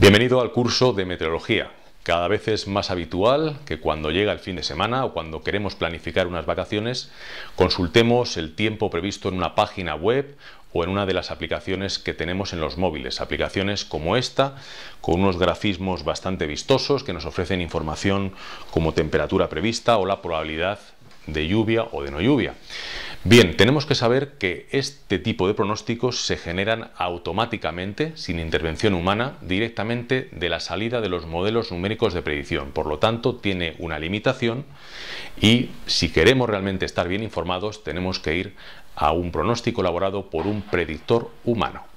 Bienvenido al curso de meteorología. Cada vez es más habitual que cuando llega el fin de semana o cuando queremos planificar unas vacaciones, consultemos el tiempo previsto en una página web o en una de las aplicaciones que tenemos en los móviles. Aplicaciones como esta, con unos grafismos bastante vistosos que nos ofrecen información como temperatura prevista o la probabilidad de lluvia o de no lluvia. Bien, tenemos que saber que este tipo de pronósticos se generan automáticamente, sin intervención humana, directamente de la salida de los modelos numéricos de predicción. Por lo tanto, tiene una limitación y si queremos realmente estar bien informados, tenemos que ir a un pronóstico elaborado por un predictor humano.